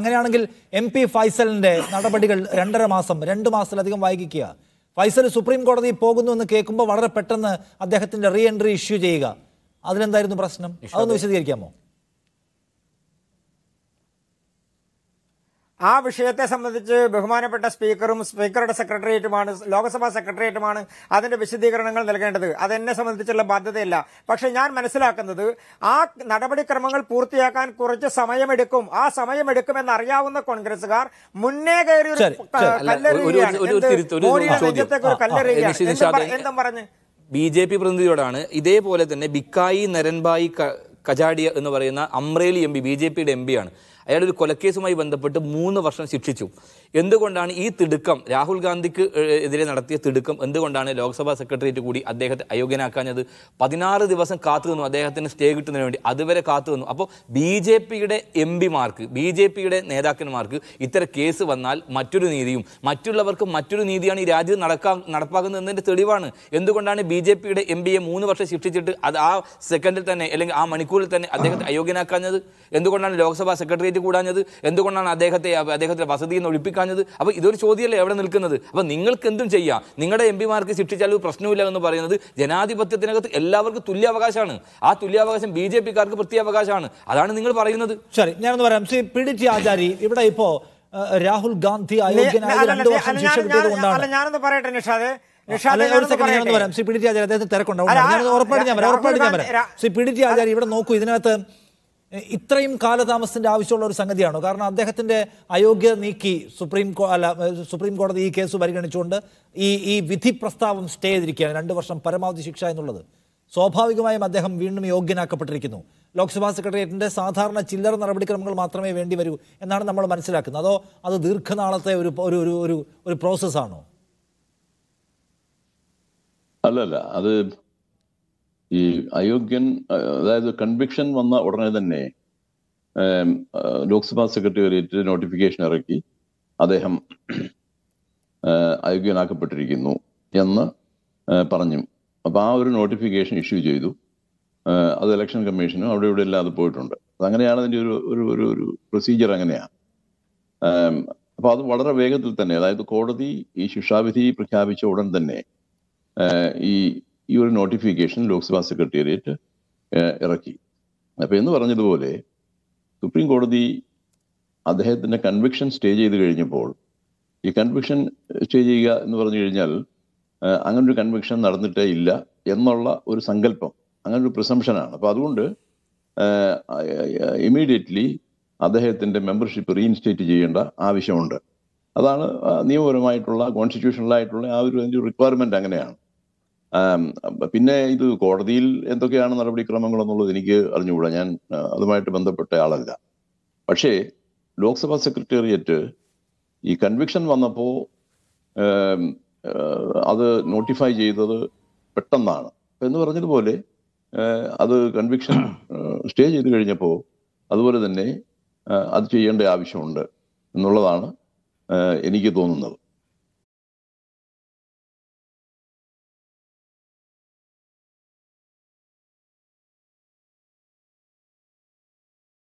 അങ്ങനെയാണെങ്കിൽ M P ഫൈസലിന്റെ നടപടികൾ രണ്ടര മാസം രണ്ട് മാസത്തിലധികം വൈകിക്കുക ഫൈസൽ സുപ്രീം കോടതി പോകുന്നു എന്ന് കേൾക്കുമ്പോൾ വളരെ പെട്ടെന്ന് അദ്ദേഹത്തിന്റെ റീ എൻട്രി ഇഷ്യൂ ചെയ്യുക അതിലെന്തായിരുന്നു പ്രശ്നം അതൊന്ന് വിശദീകരിക്കാമോ ആ വിഷയത്തെ സംബന്ധിച്ച് ബഹുമാനപ്പെട്ട സ്പീക്കറും സ്പീക്കറുടെ സെക്രട്ടേറിയറ്റുമാണ് ലോക്സഭാ സെക്രട്ടേറിയറ്റുമാണ് അതിന്റെ വിശദീകരണങ്ങൾ നൽകേണ്ടത് അതെന്നെ സംബന്ധിച്ചുള്ള ബാധ്യതയല്ല പക്ഷെ ഞാൻ മനസ്സിലാക്കുന്നത് ആ നടപടിക്രമങ്ങൾ പൂർത്തിയാക്കാൻ കുറച്ച് സമയമെടുക്കും ആ സമയമെടുക്കുമെന്ന് അറിയാവുന്ന കോൺഗ്രസുകാർ മുന്നേ കയറി എന്തും പറഞ്ഞ് ബി ജെ പി പ്രതിനിധിയോടാണ് ഇതേപോലെ തന്നെ ബിക്കായി നരൻബായി കജാഡിയ എന്ന് പറയുന്ന Amreli M P B J പിയുടെ എം പിയാണ് അയാൾ ഒരു കൊലക്കേസുമായി ബന്ധപ്പെട്ട് മൂന്ന് വർഷം ശിക്ഷിച്ചു എന്തുകൊണ്ടാണ് ഈ തിടുക്കം രാഹുൽ ഗാന്ധിക്ക് എതിരെ നടത്തിയ തിടുക്കം എന്തുകൊണ്ടാണ് ലോക്സഭാ സെക്രട്ടേറിയറ്റ് കൂടി അദ്ദേഹത്തെ അയോഗ്യനാക്കാഞ്ഞത് പതിനാറ് ദിവസം കാത്തു നിന്നു അദ്ദേഹത്തിന് സ്റ്റേ കിട്ടുന്നതിന് വേണ്ടി അതുവരെ കാത്തു നിന്നു അപ്പോൾ ബി ജെ പിയുടെ എം പിമാർക്ക് ബി ജെ പിയുടെ നേതാക്കന്മാർക്ക് ഇത്തരം കേസ് വന്നാൽ മറ്റൊരു നീതിയും മറ്റുള്ളവർക്ക് മറ്റൊരു നീതിയാണ് ഈ രാജ്യത്ത് നടക്കാൻ എന്നതിൻ്റെ തെളിവാണ് എന്തുകൊണ്ടാണ് ബി ജെ പിയുടെ എം പിയെ മൂന്ന് വർഷം ശിക്ഷിച്ചിട്ട് അത് ആ സെക്കൻഡിൽ തന്നെ അല്ലെങ്കിൽ ആ മണിക്കൂറിൽ തന്നെ അദ്ദേഹത്തെ അയോഗ്യനാക്കാഞ്ഞത് എന്തുകൊണ്ടാണ് ലോക്സഭാ സെക്രട്ടേറിയറ്റ് കൂടാഞ്ഞത് എന്തുകൊണ്ടാണ് അദ്ദേഹത്തെ അദ്ദേഹത്തിൻ്റെ വസതിയിൽ എന്ന് ഒഴിപ്പിക്കാഞ്ഞത് അപ്പോൾ ഇതൊരു ചോദ്യമല്ലേ എവിടെ നിൽക്കുന്നത് അപ്പോൾ നിങ്ങൾക്ക് എന്തും ചെയ്യാം നിങ്ങളുടെ എം പിമാർക്ക് ശിക്ഷിച്ചാലും പ്രശ്നമില്ല എന്ന് പറയുന്നത് ജനാധിപത്യത്തിനകത്ത് എല്ലാവർക്കും തുല്യാവകാശമാണ് ആ തുല്യാവകാശം ബി ജെ പിക്കാർക്ക് പ്രത്യാവകാശമാണ് അതാണ് നിങ്ങൾ പറയുന്നത് ശരി ഞാനൊന്ന് പറയാം ശ്രീ പിടിച്ച് ആചാരി ഇവിടെ ഇപ്പോൾ രാഹുൽ ഗാന്ധി ഞാനൊന്ന് പറയട്ടെ നിഷാദ് നിഷാദ് ഉറപ്പായിട്ട് ഞാൻ പറയാം ഉറപ്പായിട്ട് ഞാൻ പറയാം ശ്രീ പിടിറ്റി ആചാര്യ ഇവിടെ നോക്കൂ ഇതിനകത്ത് ഇത്രയും കാലതാമസത്തിൻ്റെ ആവശ്യമുള്ള ഒരു സംഗതിയാണോ കാരണം അദ്ദേഹത്തിന്റെ അയോഗ്യ നീക്കി സുപ്രീം അല്ല സുപ്രീം കോടതി ഈ കേസ് പരിഗണിച്ചുകൊണ്ട് ഈ ഈ വിധി പ്രസ്താവം സ്റ്റേ ചെയ്തിരിക്കുകയാണ് രണ്ട് വർഷം പരമാവധി ശിക്ഷ എന്നുള്ളത് സ്വാഭാവികമായും അദ്ദേഹം വീണ്ടും യോഗ്യനാക്കപ്പെട്ടിരിക്കുന്നു ലോക്സഭാ സെക്രട്ടേറിയറ്റിൻ്റെ സാധാരണ ചില്ലറ നടപടിക്രമങ്ങൾ മാത്രമേ വേണ്ടി വരൂ എന്നാണ് നമ്മൾ മനസ്സിലാക്കുന്നത് അതോ അത് ദീർഘനാളത്തെ ഒരു ഒരു ഒരു ഒരു പ്രോസസ്സാണോ അല്ലല്ല അത് ഈ അയോഗ്യൻ അതായത് കൺവിക്ഷൻ വന്ന ഉടനെ തന്നെ ലോക്സഭാ സെക്രട്ടേറിയറ്റ് നോട്ടിഫിക്കേഷൻ ഇറക്കി അദ്ദേഹം അയോഗ്യനാക്കപ്പെട്ടിരിക്കുന്നു എന്ന് പറഞ്ഞു അപ്പോൾ ആ ഒരു നോട്ടിഫിക്കേഷൻ ഇഷ്യൂ ചെയ്തു അത് ഇലക്ഷൻ കമ്മീഷനും അവിടെ ഇവിടെ അത് പോയിട്ടുണ്ട് അതങ്ങനെയാണ് അതിൻ്റെ ഒരു ഒരു ഒരു ഒരു പ്രൊസീജിയർ അങ്ങനെയാണ് അപ്പോൾ അത് വളരെ വേഗത്തിൽ തന്നെ അതായത് കോടതി ഈ ശിക്ഷാവിധി പ്രഖ്യാപിച്ച ഉടൻ തന്നെ ഈ ഈ ഒരു നോട്ടിഫിക്കേഷൻ ലോക്സഭാ സെക്രട്ടേറിയറ്റ് ഇറക്കി അപ്പോൾ എന്ന് പറഞ്ഞതുപോലെ സുപ്രീം കോടതി അദ്ദേഹത്തിൻ്റെ കൺവിക്ഷൻ സ്റ്റേ ചെയ്ത് കഴിഞ്ഞപ്പോൾ ഈ കൺവിക്ഷൻ സ്റ്റേ ചെയ്യുക എന്ന് പറഞ്ഞു കഴിഞ്ഞാൽ അങ്ങനൊരു കൺവിക്ഷൻ നടന്നിട്ടേ ഇല്ല എന്നുള്ള ഒരു സങ്കല്പം അങ്ങനൊരു പ്രിസംഷനാണ് അപ്പോൾ അതുകൊണ്ട് ഇമീഡിയറ്റ്ലി അദ്ദേഹത്തിൻ്റെ മെമ്പർഷിപ്പ് റീഇൻസ്റ്റേറ്റ് ചെയ്യേണ്ട ആവശ്യമുണ്ട് അതാണ് നിയമപരമായിട്ടുള്ള കോൺസ്റ്റിറ്റ്യൂഷണലായിട്ടുള്ള ആ ഒരു റിക്വയർമെൻറ്റ് അങ്ങനെയാണ് പിന്നെ ഇത് കോടതിയിൽ എന്തൊക്കെയാണ് നടപടിക്രമങ്ങൾ എന്നുള്ളത് എനിക്ക് അറിഞ്ഞുകൂടാ ഞാൻ അതുമായിട്ട് ബന്ധപ്പെട്ട ആളല്ല പക്ഷേ ലോക്സഭാ സെക്രട്ടേറിയറ്റ് ഈ കൺവിക്ഷൻ വന്നപ്പോൾ അത് നോട്ടിഫൈ ചെയ്തത് പെട്ടെന്നാണ് എന്ന് പറഞ്ഞതുപോലെ അത് കൺവിക്ഷൻ സ്റ്റേ ചെയ്ത് കഴിഞ്ഞപ്പോൾ അതുപോലെ തന്നെ അത് ചെയ്യേണ്ട ആവശ്യമുണ്ട് എന്നുള്ളതാണ് എനിക്ക് തോന്നുന്നത്